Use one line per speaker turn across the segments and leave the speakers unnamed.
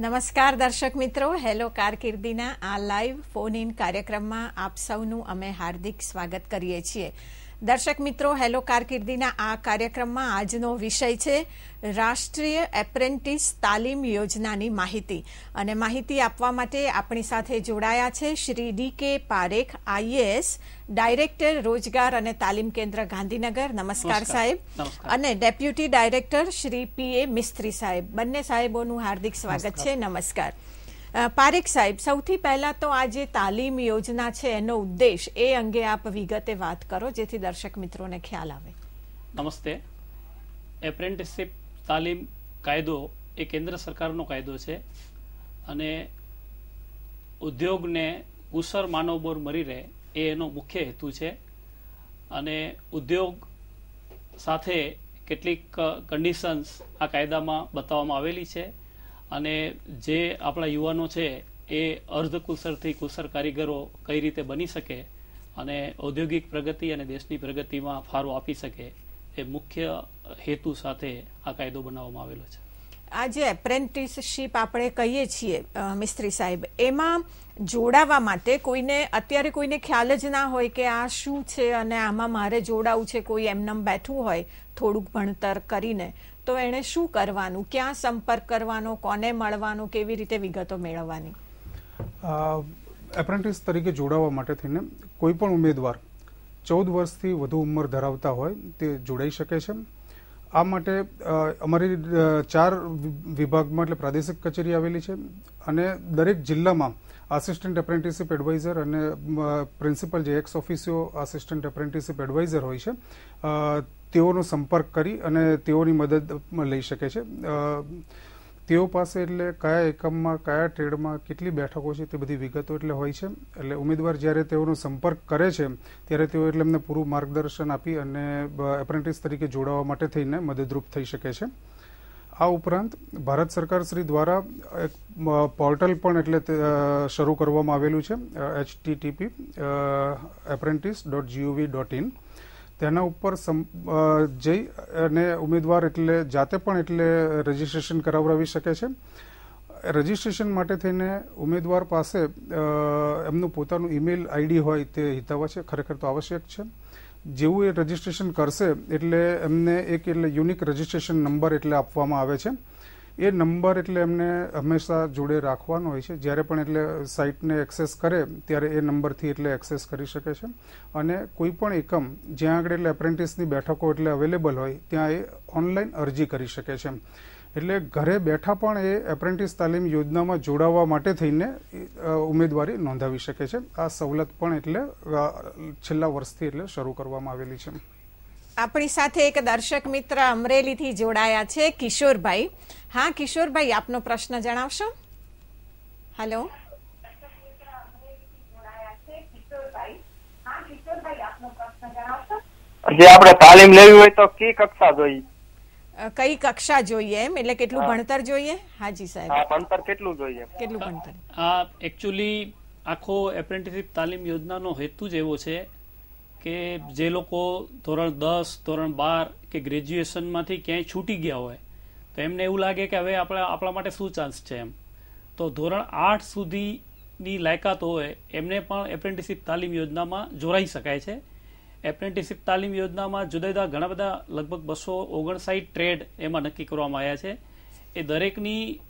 નમસ્કાર દર્શક મિત્રો હેલો કારકિર્દીના આ લાઈવ ફોન ઇન કાર્યક્રમમાં આપ સૌનું અમે હાર્દિક સ્વાગત કરીએ છીએ દર્શક મિત્રો હેલો કારકિર્દીના આ કાર્યક્રમમાં આજનો વિષય છે રાષ્ટ્રીય એપ્રેન્ટિસ તાલીમ યોજનાની માહિતી અને માહિતી આપવા માટે આપણી સાથે જોડાયા છે શ્રી ડી કે પારેખ આઈએએસ ડાયરેક્ટર રોજગાર અને તાલીમ કેન્દ્ર ગાંધીનગર નમસ્કાર સાહેબ અને deputy director Shri P A Mistry સાહેબ બંને સાહેબોનું હાર્દિક સ્વાગત છે નમસ્કાર પારેખ સાહેબ સૌથી પહેલા તો આ જે તાલીમ યોજના છે એનો ઉદ્દેશ એ અંગે આપ વિગતે વાત કરો જેથી દર્શક મિત્રોને ખ્યાલ આવે
નમસ્તે એપ્રેન્ટિસશીપ તાલીમ કાયદો એ કેન્દ્ર સરકારનો કાયદો છે અને ઉદ્યોગને કુશળ માનવબોર મળી રહે એ એનો મુખ્ય હેતુ છે અને ઉદ્યોગ સાથે કેટલીક કન્ડિશન્સ આ કાયદામાં બતાવવામાં આવેલી છે અને જે આપણા યુવાનો છે એ અર્ધકુશળથી કુશળ કારીગરો કઈ રીતે બની શકે અને ઔદ્યોગિક પ્રગતિ અને દેશની પ્રગતિમાં ફાળો આપી શકે એ મુખ્ય હેતુ સાથે આ કાયદો
બનાવવામાં આવેલો છે આ જે એપ્રેન્ટિસશીપ આપણે કહીએ છીએ મિસ્ત્રી સાહેબ એમાં જોડાવા માટે કોઈને અત્યારે કોઈને ખ્યાલ જ ના હોય કે આ શું છે અને આમાં મારે જોડાવું છે કોઈ એમનેમ બેઠું હોય થોડુંક ભણતર કરીને તો એણે શું કરવાનું ક્યાં સંપર્ક કરવાનો કોને મળવાનો કેવી રીતે વિગતો મેળવવાની
એપ્રેન્ટિસ તરીકે જોડાવવા માટે થઈને કોઈ પણ ઉમેદવાર ચૌદ વર્ષથી વધુ ઉંમર ધરાવતા હોય તે જોડાઈ શકે છે આ માટે અમારી ચાર વિભાગમાં એટલે પ્રાદેશિક કચેરી આવેલી છે અને દરેક જિલ્લામાં assistant apprenticeship adviser and principal જે ex officio assistant apprenticeship adviser હોય છે તેઓનો સંપર્ક કરી અને તેઓની મદદ લઈ શકે છે તેઓ પાસે એટલે કયા એકમમાં કયા ટ્રેડમાં કેટલી બેઠકો છે તે બધી વિગતો એટલે હોય છે એટલે ઉમેદવાર જ્યારે તેઓનો સંપર્ક કરે છે ત્યારે તેઓ એટલે એમને પૂરું માર્ગદર્શન આપી અને એપ્રેન્ટિસ તરીકે જોડાવા માટે થઈને મદદરૂપ થઈ શકે છે આ ઉપરાંત ભારત સરકાર શ્રી દ્વારા એક પોર્ટલ પણ એટલે શરૂ કરવામાં આવેલું છે HTTP apprentice dot GOV dot in તેના ઉપર જઈ અને ઉમેદવાર એટલે જાતે પણ એટલે રજીસ્ટ્રેશન કરાવડાવી શકે છે રજીસ્ટ્રેશન માટે થઈને ઉમેદવાર પાસે એમનું પોતાનું ઈમેલ આઈડી હોય તે હિતાવહ છે ખરેખર તો આવશ્યક છે જેવું એ રજિસ્ટ્રેશન કરશે એટલે એમને એક એટલે યુનિક રજિસ્ટ્રેશન નંબર એટલે આપવામાં આવે છે એ નંબર એટલે એમને હંમેશા જોડે રાખવાનો હોય છે જ્યારે પણ એટલે સાઇટને એક્સેસ કરે ત્યારે એ નંબરથી એટલે એક્સેસ કરી શકે છે અને કોઈ પણ એકમ જ્યાં આગળ એટલે એપ્રેન્ટિસની બેઠકો એટલે અવેલેબલ હોય ત્યાં એ ઓનલાઈન અરજી કરી શકે છે એટલે ઘરે બેઠા પણ એ એપ્રેન્ટિસ તાલીમ યોજનામાં જોડાવા માટે થઈને ઉમેદવારી નોંધાવી શકે છે આ સવલત પણ એટલે છેલ્લા વર્ષથી એટલે શરૂ કરવામાં આવેલી છે
આપણી સાથે એક દર્શક મિત્ર અમરેલીથી જોડાયા છે કિશોરભાઈ હા કિશોરભાઈ આપનો પ્રશ્ન જણાવશો હેલો
જે આપણે તાલીમ લેવી હોય તો કી કક્ષા જોઈએ
કઈ કક્ષા જોઈએ એમ એટલે કેટલું ભણતર જોઈએ હાજી સાહેબ ભણતર કેટલું જોઈએ કેટલું ભણતર આ
એકચ્યુઅલી આખો એપ્રેન્ટિસશીપ તાલીમ યોજનાનો હેતુ જ એવો છે કે જે લોકો ધોરણ દસ ધોરણ બાર કે ગ્રેજ્યુએશનમાંથી ક્યાંય છૂટી ગયા હોય તો એમને એવું લાગે કે હવે આપણે આપણા માટે શું ચાન્સ છે એમ તો ધોરણ આઠ સુધીની લાયકાત હોય એમને પણ એપ્રેન્ટિસશીપ તાલીમ યોજનામાં જોડાઈ શકાય છે એપ્રેન્ટિસિપ તાલીમ યોજનામાં જુદા જુદા ઘણા બધા લગભગ બસો ઓગણસાઠ ટ્રેડ એમાં નક્કી કરવામાં આવ્યા છે એ દરેકની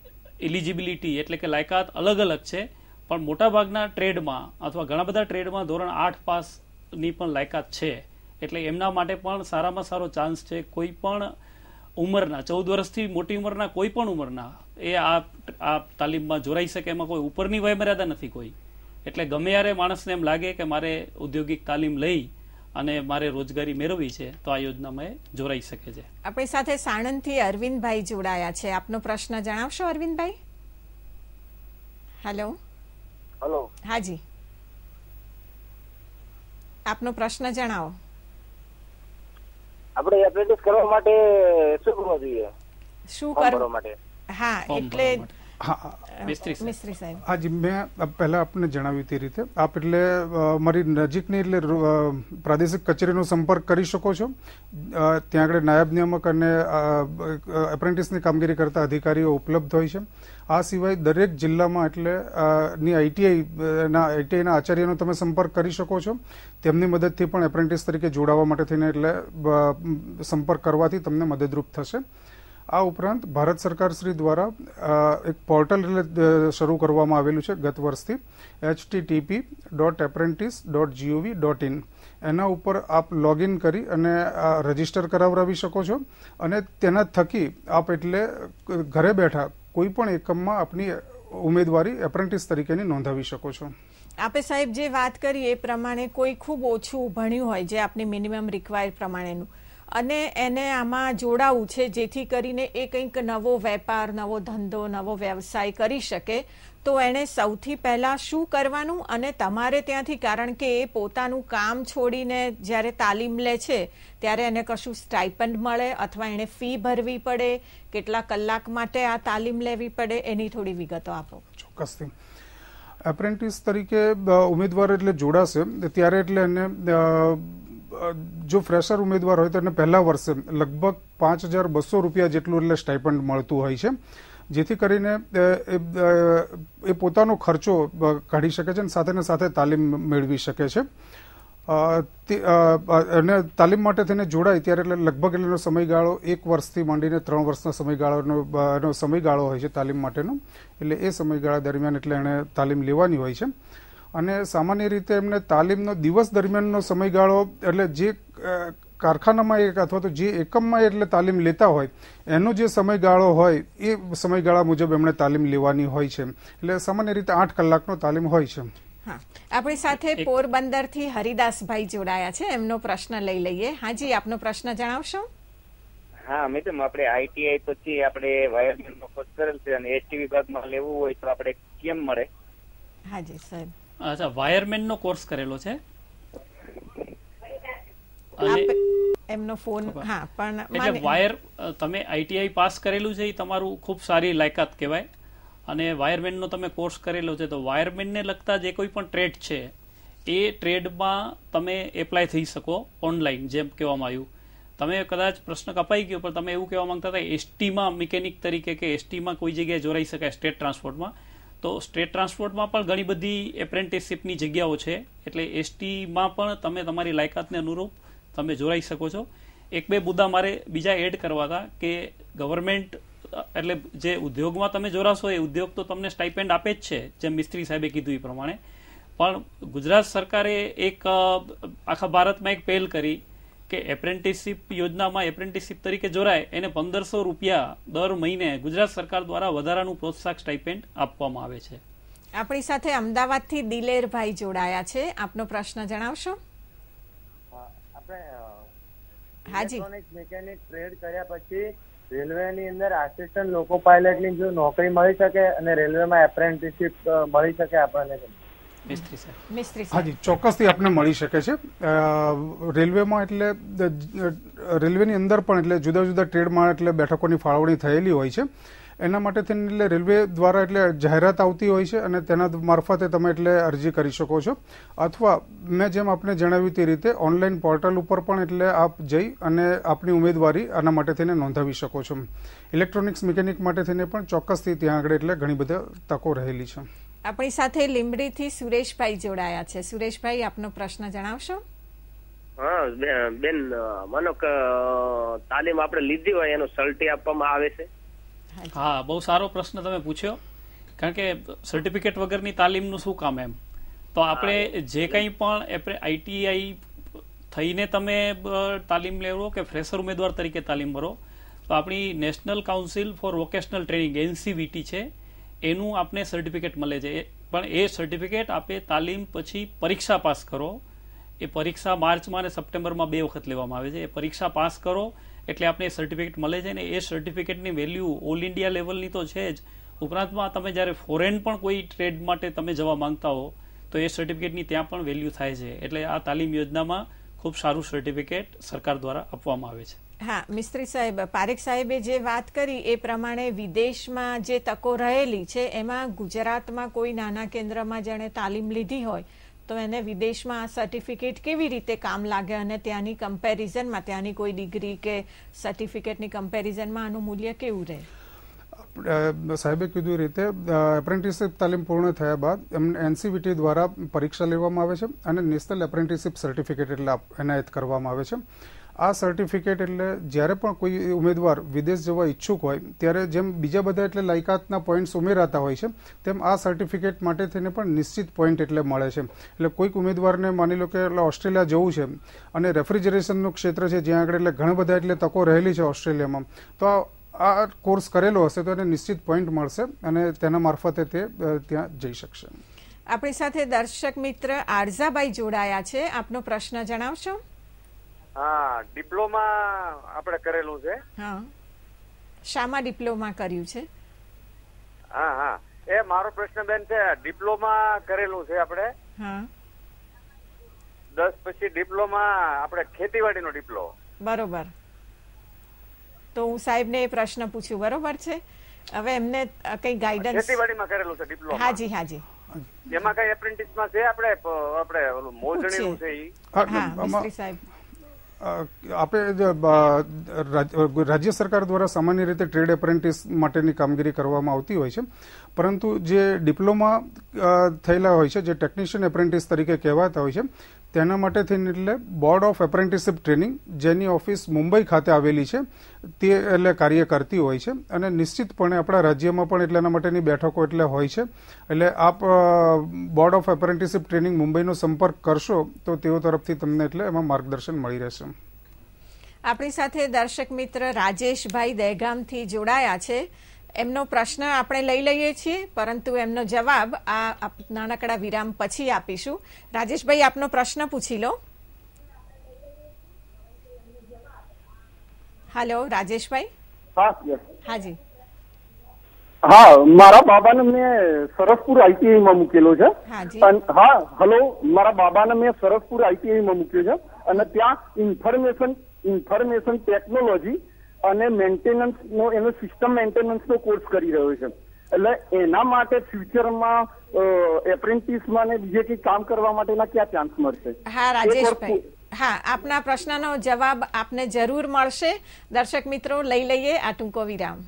એલિજિબિલિટી એટલે કે લાયકાત અલગ અલગ છે પણ મોટાભાગના ટ્રેડમાં અથવા ઘણા બધા ટ્રેડમાં ધોરણ આઠ પાસની પણ લાયકાત છે એટલે એમના માટે પણ સારામાં સારો ચાન્સ છે કોઈ પણ ઉંમરના ચૌદ વર્ષથી મોટી ઉંમરના કોઈ પણ ઉંમરના એ આ આ તાલીમમાં જોડાઈ શકે એમાં કોઈ ઉપરની વયમર્યાદા નથી કોઈ એટલે ગમે ત્યારે માણસને એમ લાગે કે મારે ઔદ્યોગિક તાલીમ લઈ અને મારે રોજગારી મેળવવી છે તો આ યોજનામાં જોડાઈ શકે છે
આપણી સાથે સાણંદથી અરવિંદભાઈ જોડાયા છે આપનો પ્રશ્ન જણાવશો અરવિંદભાઈ હેલો હેલો હાજી આપનો પ્રશ્ન જણાવો
આપણે એપ્રેન્ટિસ કરવા માટે શું કરવું જોઈએ
શું કરવા માટે હા એટલે મિસ્ત્રી સાહેબ
હાજી મેં પહેલા આપને જણાવ્યું તે રીતે આપ એટલે મારી નજીકની એટલે પ્રાદેશિક કચેરીનો સંપર્ક કરી શકો છો ત્યાં આગળ નાયબ નિયામક અને એપ્રેન્ટિસની કામગીરી કરતા અધિકારીઓ ઉપલબ્ધ હોય છે આ સિવાય દરેક જિલ્લામાં એટલે ની આઈટીઆઈના આઈટીઆઈના આચાર્યનો તમે સંપર્ક કરી શકો છો તેમની મદદથી પણ એપ્રેન્ટિસ તરીકે જોડાવા માટે થઈને એટલે સંપર્ક કરવાથી તમને મદદરૂપ થશે આ ઉપરાંત ભારત સરકારશ્રી દ્વારા એક પોર્ટલ શરૂ કરવામાં આવેલું છે ગત વર્ષથી H TP dot apprentice dot GOV dot in એના ઉપર આપ લોગિન કરી અને રજીસ્ટર કરાવરાવી શકો છો અને તેના થકી આપ એટલે ઘરે બેઠા કોઈ પણ એકમમાં આપની ઉમેદવારી એપ્રેન્ટિસ તરીકેની નોંધાવી શકો છો
આપે સાહેબ જે વાત કરી એ પ્રમાણે કોઈ ખૂબ ઓછું ભણ્યું હોય જે આપની મિનિમમ રિક્વાયર પ્રમાણેનું અને એને આમાં જોડાવું છે જેથી કરીને એ કંઈક નવો વેપાર નવો ધંધો નવો વ્યવસાય કરી શકે તો એણે સૌથી પહેલાં શું કરવાનું અને તમારે ત્યાંથી કારણ કે એ પોતાનું કામ છોડીને જ્યારે તાલીમ લે છે ત્યારે એને કશું સ્ટાઇપન્ડ મળે અથવા એણે ફી ભરવી પડે કેટલા કલાક માટે આ તાલીમ લેવી પડે એની થોડી વિગતો આપો
ચોક્કસથી એપ્રેન્ટિસ તરીકે ઉમેદવાર એટલે જોડાશે ત્યારે એટલે એને જો ફ્રેશર ઉમેદવાર હોય તો એને પહેલા વર્ષે લગભગ પાંચ હજાર બસો રૂપિયા જેટલું એટલે સ્ટાઇપન્ડ મળતું હોય છે જેથી કરીને એ પોતાનો ખર્ચો કાઢી શકે છે અને સાથે સાથે તાલીમ મેળવી શકે છે અને તાલીમ માટે થઈને જોડાય ત્યારે એટલે લગભગ એટલે સમયગાળો એક વર્ષથી માંડીને ત્રણ વર્ષનો સમયગાળોનો સમયગાળો હોય છે તાલીમ માટેનો એટલે એ સમયગાળા દરમિયાન એટલે એણે તાલીમ લેવાની હોય છે અને સામાન્ય રીતે એમને તાલીમનો દિવસ દરમિયાનનો સમયગાળો એટલે જે કારખાનામાં એક અથવા તો જે એકમમાં એટલે તાલીમ લેતા હોય એનો જે સમયગાળો હોય એ સમયગાળા મુજબ એમણે તાલીમ લેવાની હોય છે એટલે સામાન્ય રીતે આઠ કલાકનો તાલીમ હોય છે
આપણી સાથે પોરબંદરથી હરિદાસભાઈ જોડાયા છે એમનો પ્રશ્ન લઈ લઈએ હાજી આપનો પ્રશ્ન જણાવશો
હા મેડમ આપણે આઈટીઆઈ પછી આપણે વાયરમેનનો કોર્સ કરેલ છે અને એસટી વિભાગમાં લેવું હોય તો આપણે કેમ મળે હાજી સાહેબ અચ્છા વાયરમેનનો કોર્સ આઈટીઆઈ પાસ કરેલું છે એ તમારું ખૂબ સારી લાયકાત કહેવાય અને વાયરમેનનો તમે કોર્સ કરેલો છે તો વાયરમેનને લગતા જે કોઈ પણ ટ્રેડ છે એ ટ્રેડમાં તમે એપ્લાય થઈ શકો ઓનલાઈન જેમ કેવામાં આવ્યું તમે કદાચ પ્રશ્ન કપાઈ ગયો પણ તમે એવું કેવા માંગતા હતા એસટીમાં મિકેનિક તરીકે કે એસટીમાં કોઈ જગ્યાએ જોડાઈ શકાય સ્ટેટ ટ્રાન્સપોર્ટમાં તો સ્ટેટ ટ્રાન્સપોર્ટમાં પણ ઘણી બધી એપ્રેન્ટિસશીપની જગ્યાઓ છે એટલે એસટીમાં પણ તમે તમારી લાયકાતને અનુરૂપ તમે જોડાઈ શકો છો એક બે મુદ્દા મારે બીજા એડ કરવા હતા કે ગવર્મેન્ટ એટલે જે ઉદ્યોગમાં તમે જોડાશો એ ઉદ્યોગ તો તમને સ્ટાઇપેન્ડ આપે જ છે જેમ મિસ્ત્રી સાહેબે કીધું એ પ્રમાણે પણ ગુજરાત સરકારે એક આખા ભારતમાં એક પહેલ કરી કે એપ્રેન્ટિસશીપ યોજનામાં એપ્રેન્ટિસશીપ તરીકે જોડાય એને પંદરસો રૂપિયા દર મહિને ગુજરાત સરકાર દ્વારા વધારાનું પ્રોત્સાહક સ્ટાઇપેન્ડ આપવામાં આવે છે
આપણી સાથે અમદાવાદથી દિલેરભાઈ જોડાયા છે આપનો પ્રશ્ન જણાવશો હાજી મેકેનિક ટ્રેડ કર્યા પછી
રેલવેની અંદર
આસિસ્ટન્ટ લોકો પાયલટની જો નોકરી મળી શકે અને રેલવેમાં એપ્રેન્ટિસશીપ મળી શકે આપણને
હાજી
ચોક્કસથી આપને મળી શકે છે રેલવેમાં એટલે રેલવેની અંદર પણ એટલે જુદા જુદા ટ્રેડમાં એટલે બેઠકોની ફાળવણી થયેલી હોય છે એના માટે થઈને એટલે રેલવે દ્વારા એટલે જાહેરાત આવતી હોય છે અને તેના મારફતે તમે એટલે અરજી કરી શકો છો અથવા મેં જેમ આપને જણાવ્યું તે રીતે ઓનલાઈન પોર્ટલ ઉપર પણ એટલે આપ જઈ અને આપની ઉમેદવારી આના માટે થઈને નોંધાવી શકો છો ઇલેક્ટ્રોનિક્સ મિકેનિક માટે થઈને પણ ચોક્કસથી ત્યાં આગળ એટલે ઘણી બધી તકો રહેલી છે
આપણી સાથે લીંબડીથી સુરેશભાઈ જોડાયા છે સુરેશભાઈ આપનો પ્રશ્ન જણાવશો
હા બેન માનો કે તાલીમ આપણે લીધી હોય એનો સર્ટી આપવામાં આવે છે હા બહુ સારો પ્રશ્ન તમે પૂછ્યો કારણ કે સર્ટિફિકેટ વગરની તાલીમનું શું કામ એમ તો આપણે જે કંઈ પણ આપણે આઈટીઆઈ થઈને તમે તાલીમ લેવો કે ફ્રેશર ઉમેદવાર તરીકે તાલીમ ભરો તો આપણી national council for vocational training NCVT છે એનું આપને સર્ટિફિકેટ મળે છે પણ એ સર્ટિફિકેટ આપે તાલીમ પછી પરીક્ષા પાસ કરો એ પરીક્ષા માર્ચમાં અને સપ્ટેમ્બરમાં બે વખત લેવામાં આવે છે એ પરીક્ષા પાસ કરો એટલે આપને સર્ટિફિકેટ મળે છે ને એ સર્ટિફિકેટની વેલ્યુ ઓલ ઇન્ડિયા લેવલની તો છે જ ઉપરાંતમાં તમે જ્યારે ફોરેન પણ કોઈ ટ્રેડ માટે તમે જવા માંગતા હો તો એ સર્ટિફિકેટની ત્યાં પણ વેલ્યુ થાય છે એટલે આ તાલીમ યોજનામાં ખૂબ સારું સર્ટિફિકેટ સરકાર દ્વારા આપવામાં આવે છે
હા મિસ્ત્રી સાહેબ પારેખ સાહેબે જે વાત કરી એ પ્રમાણે વિદેશમાં જે તકો રહેલી છે એમાં ગુજરાતમાં કોઈ નાના કેન્દ્રમાં જેણે તાલીમ લીધી હોય તો એને વિદેશમાં આ સર્ટિફિકેટ કેવી રીતે કામ લાગે અને ત્યાંની કમ્પેરિઝનમાં ત્યાંની કોઈ ડિગ્રી કે સર્ટિફિકેટની કમ્પેરિઝનમાં આનું મૂલ્ય કેવું
રહે સાહેબે કીધું રીતે એપ્રેન્ટિસશીપ તાલીમ પૂર્ણ થયા બાદ એમને એનસીબીટી e દ્વારા પરીક્ષા લેવામાં આવે છે અને નેશનલ એપ્રેન્ટિસશીપ સર્ટિફિકેટ એટલે એનાયત કરવામાં આવે છે આ સર્ટિફિકેટ એટલે જ્યારે પણ કોઈ ઉમેદવાર વિદેશ જવા ઈચ્છુક હોય ત્યારે જેમ બીજા બધા એટલે લાયકાતના પોઈન્ટ્સ ઉમેરાતા હોય છે તેમ આ સર્ટિફિકેટ માટે થઈને પણ નિશ્ચિત પોઈન્ટ એટલે મળે છે એટલે કોઈક ઉમેદવારને માની લો કે એટલે ઓસ્ટ્રેલિયા જવું છે અને રેફ્રિજરેશનનું ક્ષેત્ર છે જ્યાં આગળ એટલે ઘણા બધા એટલે તકો રહેલી છે ઓસ્ટ્રેલિયામાં તો આ કોર્સ કરેલો હશે તો એને નિશ્ચિત પોઈન્ટ મળશે અને તેના મારફતે તે ત્યાં જઈ શકશે
આપણી સાથે દર્શક મિત્ર આરઝાભાઈ જોડાયા છે આપનો પ્રશ્ન જણાવશો
હા ડિપ્લોમા આપણે કરેલું છે
હા શામાં ડિપ્લોમા કર્યું છે
હા હા એ મારો પ્રશ્ન બેન છે ડિપ્લોમા કરેલું છે આપણે હા દસ પછી ડિપ્લોમા આપણે ખેતીવાડીનો ડિપ્લો
બરોબર તો હું સાહેબને એ પ્રશ્ન પૂછ્યું બરોબર છે હવે એમને કઈ ગાઈડન્સ ખેતીવાડીમાં
કરેલું છે ડિપ્લોમા હાજી હાજી એમાં કઈ એપ્રેન્ટિસમાં છે આપણે આપણે ઓલું મોજણીનું છે ઈ હા મિસ્ત્રી સાહેબ
આપણે રાજ્ય સરકાર દ્વારા સામાન્ય રીતે ટ્રેડ એપ્રેન્ટિસ માટેની કામગીરી કરવામાં આવતી હોય છે પરંતુ જે ડિપ્લોમા થયેલા હોય છે જે ટેકનિશિયન એપ્રેન્ટિસ તરીકે કહેવાતા હોય છે તેના માટે થઈને એટલે બોર્ડ ઓફ એપ્રેન્ટિસશીપ ટ્રેનિંગ જેની ઓફિસ મુંબઈ ખાતે આવેલી છે તે એટલે કાર્ય કરતી હોય છે અને નિશ્ચિતપણે આપણા રાજ્યમાં પણ એના માટેની બેઠકો એટલે હોય છે એટલે આપ બોર્ડ ઓફ એપ્રેન્ટિસશીપ ટ્રેનિંગ મુંબઈનો સંપર્ક કરશો તો તેઓ તરફથી તમને એટલે એમાં માર્ગદર્શન મળી
રહેશે આપણી સાથે દર્શક મિત્ર રાજેશભાઈ દહેગામથી જોડાયા છે એમનો પ્રશ્ન આપણે લઈ લઈએ છીએ પરંતુ એમનો જવાબ આ નાનકડા વિરામ પછી આપીશું રાજેશભાઈ આપનો પ્રશ્ન પૂછી લો હાલો રાજેશભાઈ હાજી
હા મારા બાબાને મેં સરસપુર આઈટીઆઈ માં મૂકેલો છે હા હલો મારા બાબાને મેં સરસપુર આઈટીઆઈ માં મૂક્યો છે અને ત્યાં ઇન્ફોર્મેશન ઇન્ફોર્મેશન ટેકનોલોજી અને મેન્ટેનન્સ મેન્ટેનન્સનો એનો સિસ્ટમ મેન્ટેનન્સનો કોર્સ કરી રહ્યો છે એટલે એના માટે ફ્યુચરમાં એપ્રેન્ટિસ
ને બીજે કઈ કામ કરવા માટેના ક્યાં ચાન્સ મળશે હા રાજેશભાઈ
હા આપના પ્રશ્નનો જવાબ આપને જરૂર મળશે દર્શક મિત્રો લઈ લઈએ આ ટૂંકો વિરામ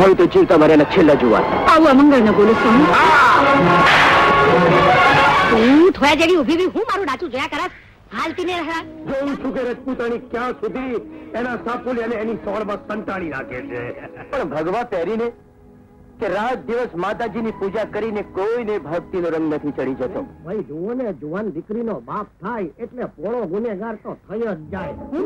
હોય તો જીવતા મરેલા છેલ્લા જુવા આવું અમંગળ ન બોલું છું
તું થોડા જેવી ઉભી બી હું મારું ડાચું જોયા કરસ હાલતી ને રહ્યા ક્યાં સુધી એના સાપુલ અને એની સોળમાં સંતાણી રાખે છે પણ ભગવા પહેરીને કે રાત દિવસ માતાજીની પૂજા કરીને કોઈને ભક્તિનો
રંગ નથી ચડી જતો
ભાઈ જુઓ જુવાન દીકરીનો બાપ થાય એટલે પોળો ગુનેગાર તો થઈ જ જાય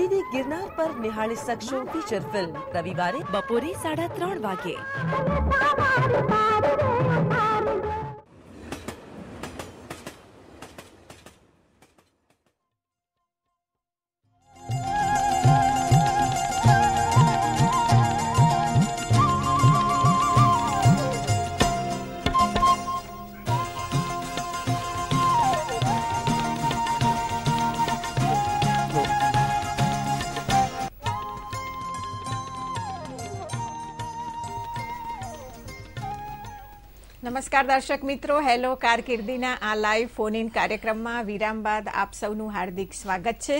ડીડી ગિરનાર પર નિહાળી શકશો ફીચર
ફિલ્મ રવિવારે બપોરે સાડા ત્રણ વાગે
નમસ્કાર દર્શક મિત્રો હેલો કારકિર્દીના આ લાઈવ ફોન ઇન કાર્યક્રમમાં વિરામ બાદ આપ સૌનું હાર્દિક સ્વાગત છે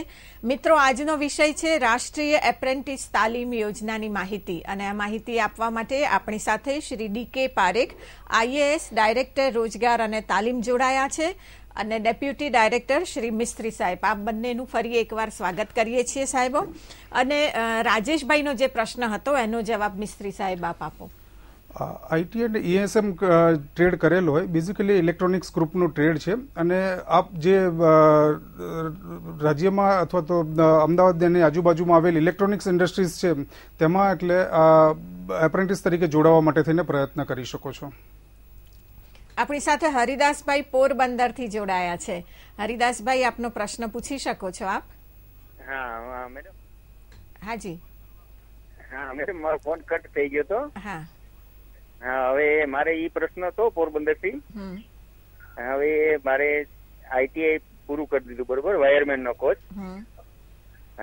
મિત્રો આજનો વિષય છે રાષ્ટ્રીય એપ્રેન્ટિસ તાલીમ યોજનાની માહિતી અને આ માહિતી આપવા માટે આપણી સાથે શ્રી ડી કે પારેખ આઈએએસ ડાયરેક્ટર રોજગાર અને તાલીમ જોડાયા છે અને ડેપ્યુટી ડાયરેક્ટર શ્રી મિસ્ત્રી સાહેબ આપ બંનેનું ફરી એકવાર સ્વાગત કરીએ છીએ સાહેબો અને રાજેશભાઈનો જે પ્રશ્ન હતો એનો જવાબ મિસ્ત્રી સાહેબ આપ આપો
આઈટી એન્ડ ઈએસએમ ટ્રેડ કરેલો હોય બેઝિકલી ઇલેક્ટ્રોનિક્સ ગ્રુપનું ટ્રેડ છે અને આપ જે રાજ્યમાં અથવા તો અમદાવાદ અને આજુબાજુમાં આવેલ ઇલેક્ટ્રોનિક્સ ઇન્ડસ્ટ્રીઝ છે તેમાં એટલે એપ્રેન્ટિસ તરીકે જોડાવા માટે થઈને પ્રયત્ન કરી શકો છો
આપણી સાથે હરિદાસભાઈ પોરબંદરથી જોડાયા છે હરિદાસભાઈ આપનો પ્રશ્ન પૂછી શકો છો આપ
હા મેડમ હાજી હા મેડમ મારો ફોન કટ થઈ ગયો તો હા હવે મારે એ પ્રશ્ન હતો પોરબંદર થી હવે મારે આઈટીઆઈ પૂરું કરી દીધું બરોબર વાયરમેન નો કોચ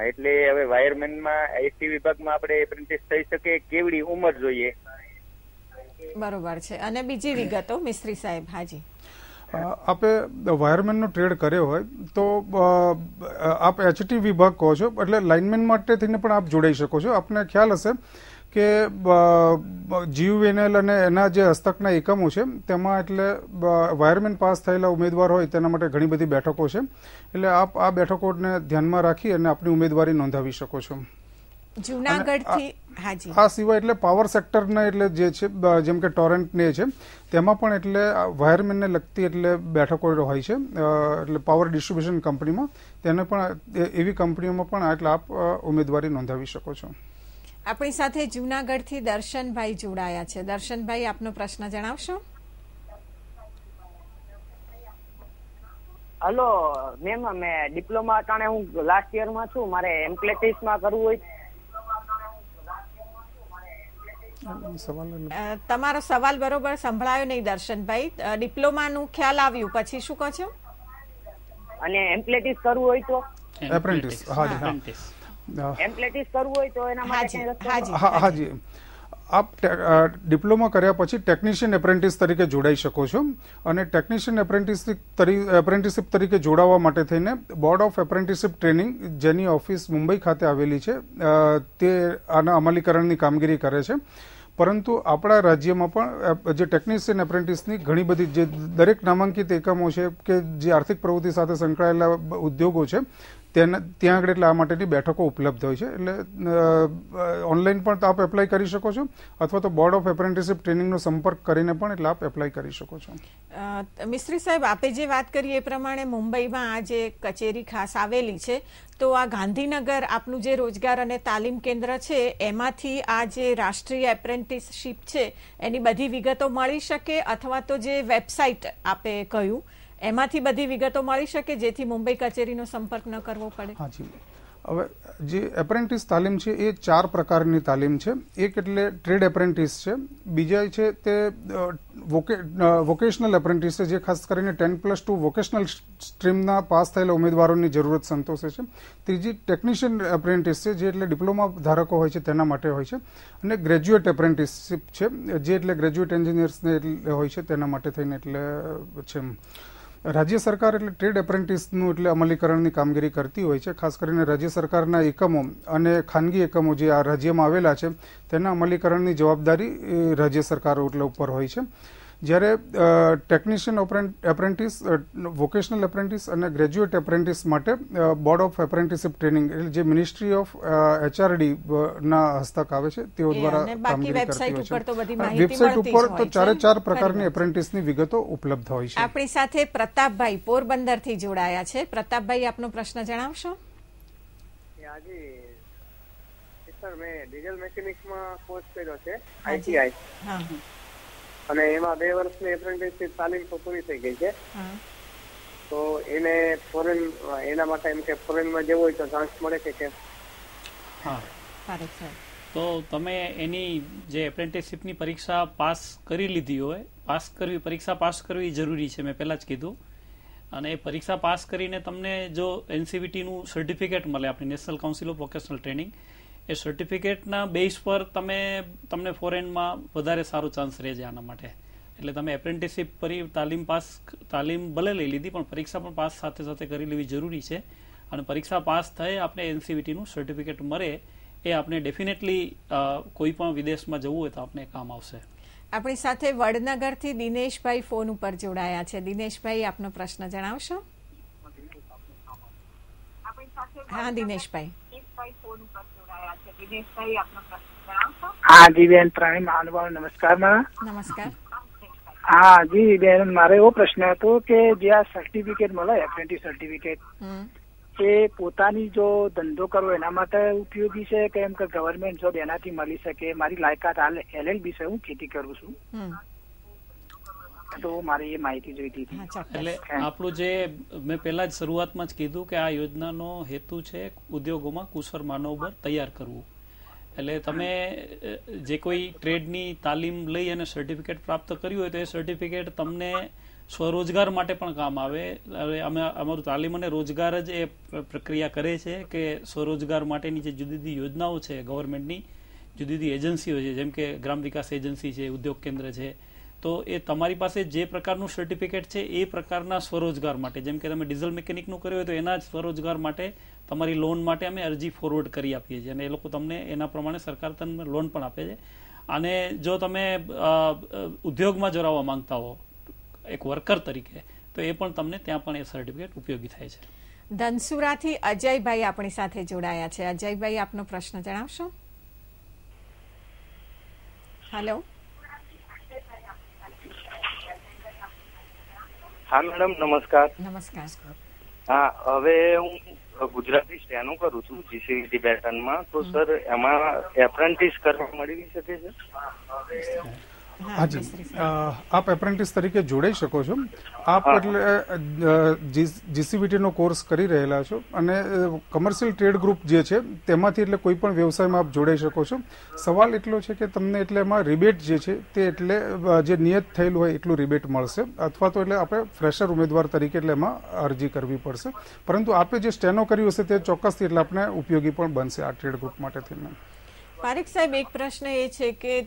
એટલે હવે વાયરમેન માં એસટી વિભાગમાં આપણે એપ્રેન્ટિસ થઈ શકે કેવડી ઉંમર જોઈએ
બરોબર છે અને બીજી વિગતો મિસ્ત્રી સાહેબ હાજી
આપે વાયરમેનનો ટ્રેડ કર્યો હોય તો આપ એચટી વિભાગ કહો છો એટલે લાઇનમેન માટે થઈને પણ આપ જોડાઈ શકો છો આપને ખ્યાલ હશે કે જીવ વેનેલ અને એના જે હસ્તકના એકમો છે તેમાં એટલે વાયરમેન પાસ થયેલા ઉમેદવાર હોય તેના માટે ઘણી બધી બેઠકો છે એટલે આપ આ બેઠકોને ધ્યાનમાં રાખી અને આપની ઉમેદવારી નોંધાવી શકો છો
આ
સિવાય એટલે પાવર સેક્ટરને એટલે જે છે જેમ કે ટોરેન્ટને છે તેમાં પણ એટલે વાયરમેનને લગતી એટલે બેઠકો હોય છે એટલે પાવર ડિસ્ટ્રીબ્યુશન કંપનીમાં તેને પણ એવી કંપનીઓમાં પણ એટલે આપ ઉમેદવારી નોંધાવી શકો છો
આપણી સાથે જુનાગઢથી દર્શનભાઈ જોડાયા છે દર્શનભાઈ આપનો પ્રશ્ન જણાવશો
હલો મેમ અમે
ડિપ્લોમા કારણે હું લાસ્ટ યરમાં છું મારે એમ્પ્લેટિસમાં કરવું હોય તમારો સવાલ બરોબર સંભળાયો નહીં દર્શનભાઈ નું ખ્યાલ આવ્યું પછી શું કહો છો અને એમ્પ્લેટિસ કરવું હોય તો
એપ્રેન્ટિસ હા
એમ્પ્લેટિસ કરવું હોય તો એના માટે
હાજી આપ ડિપ્લોમા કર્યા પછી ટેકનિશિયન એપ્રેન્ટિસ તરીકે જોડાઈ શકો છો અને ટેકનિશિયન એપ્રેન્ટિસ એપ્રેન્ટિસિપ તરીકે જોડાવા માટે થઈને બોર્ડ ઓફ એપ્રેન્ટિસિપ ટ્રેનિંગ જેની ઓફિસ મુંબઈ ખાતે આવેલી છે તે આના અમલીકરણની કામગીરી કરે છે પરંતુ આપણા રાજ્યમાં પણ જે ટેકનિશિયન એપ્રેન્ટિસની ઘણી બધી જે દરેક નામાંકિત એકમો છે કે જે આર્થિક પ્રવૃત્તિ સાથે સંકળાયેલા ઉદ્યોગો છે તેના ત્યાં આગળ એટલે આ માટેની બેઠકો ઉપલબ્ધ હોય છે એટલે ઓનલાઈન પણ આપ એપ્લાય કરી શકો છો અથવા તો બોર્ડ ઓફ એપ્રેન્ટિસશીપ ટ્રેનિંગનો સંપર્ક કરીને પણ એટલે આપ એપ્લાય કરી શકો છો
મિસ્ત્રી સાહેબ આપે જે વાત કરી એ પ્રમાણે મુંબઈમાં આ જે કચેરી ખાસ આવેલી છે તો આ ગાંધીનગર આપનું જે રોજગાર અને તાલીમ કેન્દ્ર છે એમાંથી આ જે રાષ્ટ્રીય એપ્રેન્ટિસશીપ છે એની બધી વિગતો મળી શકે અથવા તો જે વેબસાઇટ આપે કહ્યું એમાંથી બધી વિગતો મળી શકે જેથી મુંબઈ કચેરીનો સંપર્ક ન કરવો પડે હાજી
હવે જે એપ્રેન્ટિસ તાલીમ છે એ ચાર પ્રકારની તાલીમ છે એક એટલે ટ્રેડ એપ્રેન્ટિસ છે બીજા છે તે વોકેશનલ એપ્રેન્ટિસ છે જે ખાસ કરીને ટેન પ્લસ ટુ વોકેશનલ સ્ટ્રીમના પાસ થયેલા ઉમેદવારોની જરૂરત સંતોષે છે ત્રીજી ટેકનિશિયન એપ્રેન્ટિસ છે જે એટલે ડિપ્લોમા ધારકો હોય છે તેના માટે હોય છે અને ગ્રેજ્યુએટ એપ્રેન્ટિસશીપ છે જે એટલે ગ્રેજ્યુએટ એન્જિનિયર્સને એટલે હોય છે તેના માટે થઈને એટલે છે એમ રાજ્ય સરકાર એટલે ટ્રેડ એપ્રેન્ટિસનું એટલે અમલીકરણની કામગીરી કરતી હોય છે ખાસ કરીને રાજ્ય સરકારના એકમો અને ખાનગી એકમો જે આ રાજ્યમાં આવેલા છે તેના અમલીકરણની જવાબદારી રાજ્ય સરકારો એટલે ઉપર હોય છે જ્યારે ટેકનિશિયન એપ્રેન્ટિસ વોકેશનલ એપ્રેન્ટિસ અને ગ્રેજ્યુએટ એપ્રેન્ટિસ માટે બોર્ડ ઓફ એપ્રેન્ટિસિપ ટ્રેનિંગ એટલે જે મિનિસ્ટ્રી ઓફ એચઆરડી ના હસ્તક આવે છે તેઓ દ્વારા કામગીરી કરતી વેબસાઇટ ઉપર તો ચારે ચાર પ્રકારની એપ્રેન્ટિસની વિગતો ઉપલબ્ધ હોય છે
આપણી સાથે પ્રતાપભાઈ પોરબંદરથી જોડાયા છે પ્રતાપભાઈ આપનો પ્રશ્ન જણાવશો
સર મેં ડીઝલ માં કોર્સ કર્યો છે
આઈટીઆઈ
અને એમાં બે વર્ષની એપ્રેન્ટિસશીપ તાલીમ તો પૂરી થઈ ગઈ છે તો એને ફોરેન એના માટે એમ કે ફોરેનમાં જવું હોય તો ચાન્સ મળે કે કેમ તો તમે એની જે એપ્રેન્ટિસશીપની પરીક્ષા પાસ કરી લીધી હોય પાસ કરવી પરીક્ષા પાસ કરવી જરૂરી છે મેં પહેલાં જ કીધું અને એ પરીક્ષા પાસ કરીને તમને જો એનસીવીટીનું e સર્ટિફિકેટ મળે આપણી national council of vocational training એ સર્ટિફિકેટના બેઝ પર તમે તમને ફોરેનમાં વધારે સારો ચાન્સ રહે છે આના માટે એટલે તમે એપ્રેન્ટિસશીપ કરી તાલીમ પાસ તાલીમ ભલે લઈ લીધી પણ પરીક્ષા પણ પાસ સાથે સાથે કરી લેવી જરૂરી છે અને પરીક્ષા પાસ થઈ આપણે એનસીવીટીનું સર્ટિફિકેટ મળે એ આપણે ડેફિનેટલી કોઈ પણ વિદેશમાં જવું હોય તો આપણે કામ આવશે
આપણી સાથે વડનગરથી દિનેશભાઈ ફોન ઉપર જોડાયા છે દિનેશભાઈ આપનો પ્રશ્ન જણાવશો હા દિનેશભાઈ ફોન ઉપર હા જી બેન પ્રાણી મહાનુભાવ નમસ્કાર મારા નમસ્કાર હા
જી બેન મારે એવો પ્રશ્ન હતો કે જે આ સર્ટિફિકેટ મળે
એપ્રેન્ટિસ સર્ટિફિકેટ
તે પોતાની જો ધંધો કરવો એના માટે ઉપયોગી છે કે એમ કે ગવર્મેન્ટ જોબ એનાથી મળી શકે મારી લાયકાત હાલ એલએલબી છે હું ખેતી કરું છું
તો મારે માહિતી જોઈતી હતી એટલે
આપણું જે મેં પહેલા જ શરૂઆતમાં જ કીધું કે આ યોજનાનો હેતુ છે ઉદ્યોગોમાં કુશળ માનવબળ તૈયાર કરવું એટલે તમે જે કોઈ ટ્રેડની તાલીમ લઈ અને સર્ટિફિકેટ પ્રાપ્ત કર્યું હોય તો એ સર્ટિફિકેટ તમને સ્વરોજગાર માટે પણ કામ આવે હવે અમે અમારું તાલીમ અને રોજગાર જ એ પ્રક્રિયા કરે છે કે સ્વરોજગાર માટેની જે જુદી જુદી યોજનાઓ છે ગવર્મેન્ટની જુદી જુદી એજન્સીઓ છે જેમ કે ગ્રામ વિકાસ એજન્સી છે ઉદ્યોગ કેન્દ્ર છે તો એ તમારી પાસે જે પ્રકારનું સર્ટિફિકેટ છે એ પ્રકારના સ્વરોજગાર માટે જેમ કે તમે ડીઝલ મિકેનિકનું કર્યું હોય તો એના જ સ્વરોજગાર માટે તમારી લોન માટે અમે અરજી ફોરવર્ડ કરી આપીએ છીએ અને એ લોકો તમને એના પ્રમાણે સરકાર તમને લોન પણ આપે છે અને જો તમે ઉદ્યોગમાં જોડાવવા માંગતા હો એક વર્કર તરીકે તો એ પણ તમને ત્યાં પણ એ સર્ટિફિકેટ ઉપયોગી થાય છે
ધનસુરાથી અજયભાઈ આપણી સાથે જોડાયા છે અજયભાઈ આપનો પ્રશ્ન જણાવશો હેલો હા મેડમ નમસ્કાર નમસ્કાર હા હવે
હું ગુજરાતી સ્ટેનો કરું છું જીસીવીટી પેટર્નમાં તો સર એમાં એપ્રેન્ટિસ કરવા મળી શકે છે
હાજી આપ એપ્રેન્ટિસ તરીકે જોડાઈ શકો છો આપ એટલે જીસીબીટીનો કોર્સ કરી રહેલા છો અને કમર્શિયલ ટ્રેડ ગ્રુપ જે છે તેમાંથી એટલે કોઈ પણ વ્યવસાયમાં આપ જોડાઈ શકો છો સવાલ એટલો છે કે તમને એટલે એમાં રિબેટ જે છે તે એટલે જે નિયત થયેલું હોય એટલું રિબેટ મળશે અથવા તો એટલે આપણે ફ્રેશર ઉમેદવાર તરીકે એટલે એમાં અરજી કરવી પડશે પરંતુ આપે જે સ્ટેનો કર્યું હશે તે ચોક્કસથી એટલે આપણે ઉપયોગી પણ બનશે આ ટ્રેડ ગ્રુપ માટે થઈને
પારેખ સાહેબ એક પ્રશ્ન એ છે કે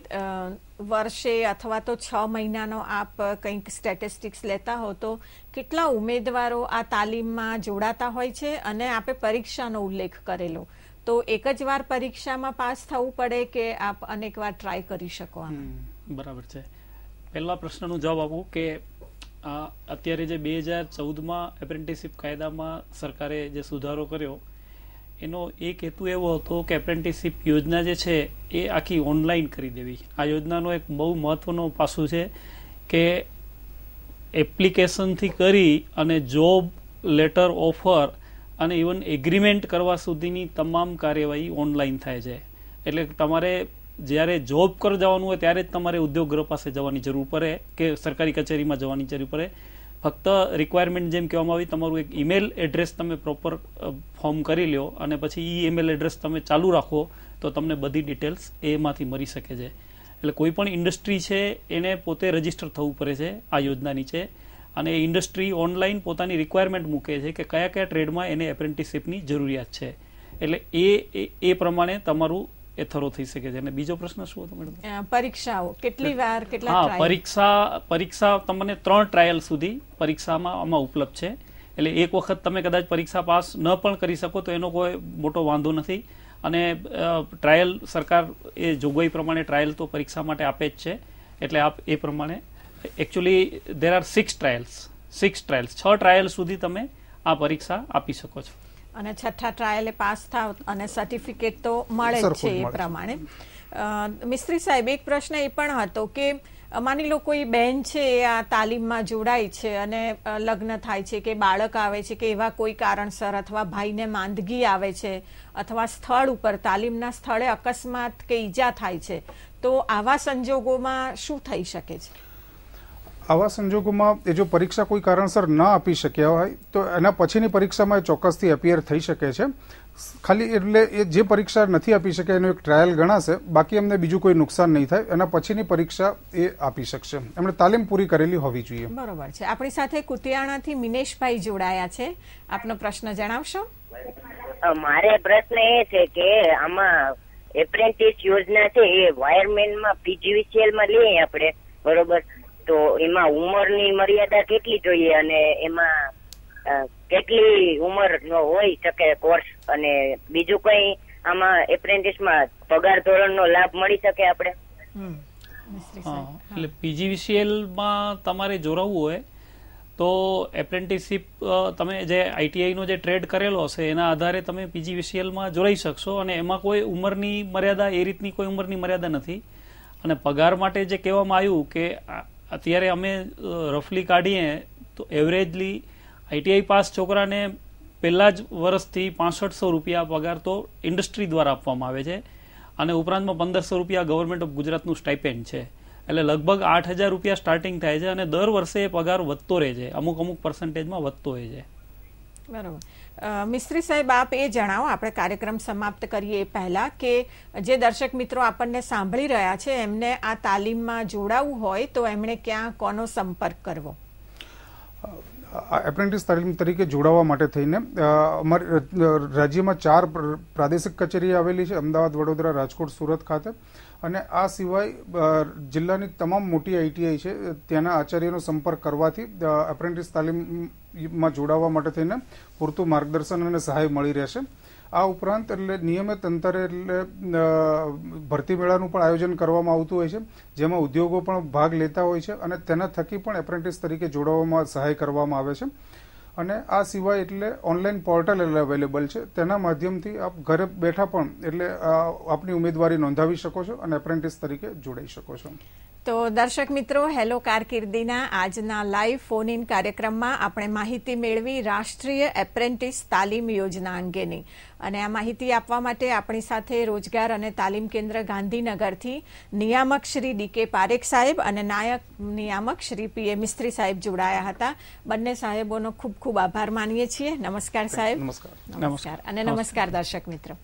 વર્ષે અથવા તો છ મહિનાનો આપ કંઈક સ્ટેટિસ્ટિક્સ લેતા હો તો કેટલા ઉમેદવારો આ તાલીમમાં જોડાતા હોય છે અને આપે પરીક્ષાનો ઉલ્લેખ કરેલો તો એક જ વાર પરીક્ષામાં પાસ થવું પડે કે આપ અનેક વાર ટ્રાય કરી શકો
બરાબર છે પહેલા પ્રશ્નનું જવાબ આપું કે અત્યારે જે બે હજાર ચૌદમાં એપ્રેન્ટિસિપ કાયદામાં સરકારે જે સુધારો કર્યો એનો એક હેતુ એવો હતો કે એપ્રેન્ટિસશીપ યોજના જે છે એ આખી ઓનલાઈન કરી દેવી આ યોજનાનો એક બહુ મહત્ત્વનો પાસું છે કે એપ્લિકેશનથી કરી અને જોબ લેટર ઓફર અને ઇવન એગ્રીમેન્ટ કરવા સુધીની તમામ કાર્યવાહી ઓનલાઈન થાય છે એટલે તમારે જ્યારે જોબ કર જવાનું હોય ત્યારે જ તમારે ઉદ્યોગગ્રહ પાસે જવાની જરૂર પડે કે સરકારી કચેરીમાં જવાની જરૂર પડે ફક્ત રિક્વાયરમેન્ટ જેમ કહેવામાં આવી તમારું એક ઈમેલ એડ્રેસ તમે પ્રોપર ફોર્મ કરી લો અને પછી ઈ ઈમેલ એડ્રેસ તમે ચાલુ રાખો તો તમને બધી ડિટેલ્સ એમાંથી મળી શકે છે એટલે કોઈ પણ ઇન્ડસ્ટ્રી છે એને પોતે રજીસ્ટર થવું પડે છે આ યોજના નીચે અને ઇન્ડસ્ટ્રી ઓનલાઈન પોતાની રિક્વાયરમેન્ટ મૂકે છે કે કયા કયા ટ્રેડમાં એને એપ્રેન્ટિસશીપની જરૂરિયાત છે એટલે એ એ પ્રમાણે તમારું એ થરો થઈ શકે છે અને બીજો પ્રશ્ન શું હતો
મેડમ પરીક્ષાઓ કેટલી વાર કેટલા હા
પરીક્ષા પરીક્ષા તમને ત્રણ ટ્રાયલ સુધી પરીક્ષામાં આમાં ઉપલબ્ધ છે એટલે એક વખત તમે કદાચ પરીક્ષા પાસ ન પણ કરી શકો તો એનો કોઈ મોટો વાંધો નથી અને ટ્રાયલ સરકાર એ જોગવાઈ પ્રમાણે ટ્રાયલ તો પરીક્ષા માટે આપે જ છે એટલે આપ એ પ્રમાણે actually there are six trials six trials છ ટ્રાયલ સુધી તમે આ પરીક્ષા આપી શકો છો
અને છઠ્ઠા ટ્રાયલે પાસ થાવ અને સર્ટિફિકેટ તો મળે જ છે એ પ્રમાણે મિસ્ત્રી સાહેબ એક પ્રશ્ન એ પણ હતો કે માની લો કોઈ બેન છે એ આ તાલીમમાં જોડાય છે અને લગ્ન થાય છે કે બાળક આવે છે કે એવા કોઈ કારણસર અથવા ભાઈને માંદગી આવે છે અથવા સ્થળ ઉપર તાલીમના સ્થળે અકસ્માત કે ઈજા થાય છે તો આવા સંજોગોમાં શું થઈ શકે છે
આવા સંજોગોમાં એ જો પરીક્ષા કોઈ કારણસર ન આપી શક્યા હોય તો એના પછીની પરીક્ષામાં એ ચોક્કસથી અપિયર થઈ શકે છે ખાલી એટલે એ જે પરીક્ષા નથી આપી શકે એનો એક ટ્રાયલ ગણાશે બાકી એમને બીજું કોઈ નુકસાન નહીં થાય એના પછીની પરીક્ષા એ આપી શકશે એમણે તાલીમ પૂરી કરેલી હોવી
જોઈએ બરોબર છે આપણી સાથે કુતિયાણાથી મિનેશભાઈ જોડાયા છે આપનો પ્રશ્ન જણાવશો મારે પ્રશ્ન એ છે કે આમાં એપ્રેન્ટિસ યોજના છે એ વાયરમેનમાં પીજીવીસીએલ માં લઈએ આપણે બરોબર તો એમાં ઉંમરની મર્યાદા કેટલી જોઈએ અને એમાં કેટલી ઉંમર નો હોય શકે કોર્સ અને બીજું કઈ આમાં એપ્રેન્ટિસ માં પગાર ધોરણનો લાભ મળી શકે આપણે
એટલે માં તમારે જોડાવવું હોય તો એપ્રેન્ટિસશીપ તમે જે નો જે ટ્રેડ કરેલો હશે એના આધારે તમે પીજીવીસીએલમાં જોડાઈ શકશો અને એમાં કોઈ ઉંમરની મર્યાદા એ રીતની કોઈ ઉંમરની મર્યાદા નથી અને પગાર માટે જે કહેવામાં આવ્યું કે અત્યારે અમે રફલી કાઢીએ તો એવરેજલી આઈટીઆઈ પાસ છોકરાને પહેલાં જ વર્ષથી પાંસઠસો રૂપિયા પગાર તો ઇન્ડસ્ટ્રી દ્વારા આપવામાં આવે છે અને ઉપરાંતમાં પંદરસો રૂપિયા ગવર્મેન્ટ ઓફ ગુજરાતનું સ્ટાઇપેન્ડ છે એટલે લગભગ આઠ હજાર રૂપિયા સ્ટાર્ટિંગ થાય છે અને દર વર્ષે એ પગાર વધતો રહે છે અમુક અમુક પર્સન્ટેજમાં વધતો રહે છે
બરાબર મિસ્ત્રી સાહેબ આપ એ જણાવો આપણે કાર્યક્રમ સમાપ્ત કરીએ એ પહેલાં કે જે દર્શક મિત્રો આપણને સાંભળી રહ્યા છે એમને આ તાલીમમાં જોડાવવું હોય તો એમણે ક્યાં કોનો સંપર્ક કરવો
એપ્રેન્ટિસ તાલીમ તરીકે જોડાવા માટે થઈને અમારી રાજ્યમાં ચાર પ્રાદેશિક કચેરી આવેલી છે અમદાવાદ વડોદરા રાજકોટ સુરત ખાતે અને આ સિવાય જિલ્લાની તમામ મોટી આઈટીઆઈ છે ત્યાંના આચાર્યનો સંપર્ક કરવાથી એપ્રેન્ટિસ તાલીમમાં જોડાવા માટે થઈને પૂરતું માર્ગદર્શન અને સહાય મળી રહેશે આ ઉપરાંત એટલે નિયમિત અંતરે એટલે ભરતી મેળાનું પણ આયોજન કરવામાં આવતું હોય છે જેમાં ઉદ્યોગો પણ ભાગ લેતા હોય છે અને તેના થકી પણ એપ્રેન્ટિસ તરીકે જોડાવામાં સહાય કરવામાં આવે છે અને આ સિવાય એટલે ઓનલાઈન પોર્ટલ એટલે અવેલેબલ છે તેના માધ્યમથી આપ ઘરે બેઠા પણ એટલે આપની ઉમેદવારી નોંધાવી શકો છો અને એપ્રેન્ટિસ તરીકે જોડાઈ શકો છો
તો દર્શક મિત્રો હેલો કારકિર્દીના આજના લાઈવ ફોન ઇન કાર્યક્રમમાં આપણે માહિતી મેળવી રાષ્ટ્રીય એપ્રેન્ટિસ તાલીમ યોજના અંગેની અને આ માહિતી આપવા માટે આપણી સાથે રોજગાર અને તાલીમ કેન્દ્ર ગાંધીનગરથી નિયામક શ્રી ડીકે પારેખ સાહેબ અને નાયક નિયામક શ્રી પીએ મિસ્ત્રી સાહેબ જોડાયા હતા બંને સાહેબોનો ખૂબ ખૂબ આભાર માનીએ છીએ નમસ્કાર સાહેબ નમસ્કાર અને નમસ્કાર દર્શક મિત્રો